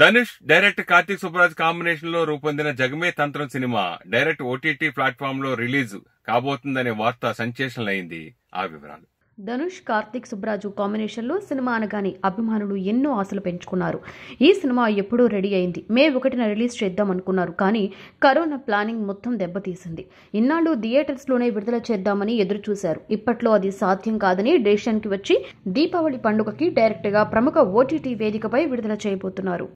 Dhanush direct Karthik Subbaraj combination లో రూపొందిన జగమే తంత్రం సినిమా డైరెక్ట్ ఓటీటీ ప్లాట్ఫామ్ లో రిలీజ్ కాబోతుందనే వార్త సెన్సేషన్ అయింది ఆ వివరాలు ధనుష్ కార్తీక్ సుబ్రాజు కాంబినేషన్లో సినిమా అనగానే అభిమానులు ఎన్నో ఆశలు పెంచుకున్నారు ఈ సినిమా ఎప్పుడూ రెడీ అయింది మే ఒకటిన రిలీజ్ చేద్దాం అనుకున్నారు కానీ కరోనా ప్లానింగ్ మొత్తం దెబ్బతీసింది ఇన్నాళ్ళు థియేటర్స్లోనే విడుదల చేద్దామని ఎదురు చూశారు ఇప్పట్లో అది సాధ్యం కాదని డెసిషన్కి వచ్చి దీపావళి పండుగకి డైరెక్ట్గా ప్రముఖ ఓటీటీ వేదికపై విడుదల చేయబోతున్నారు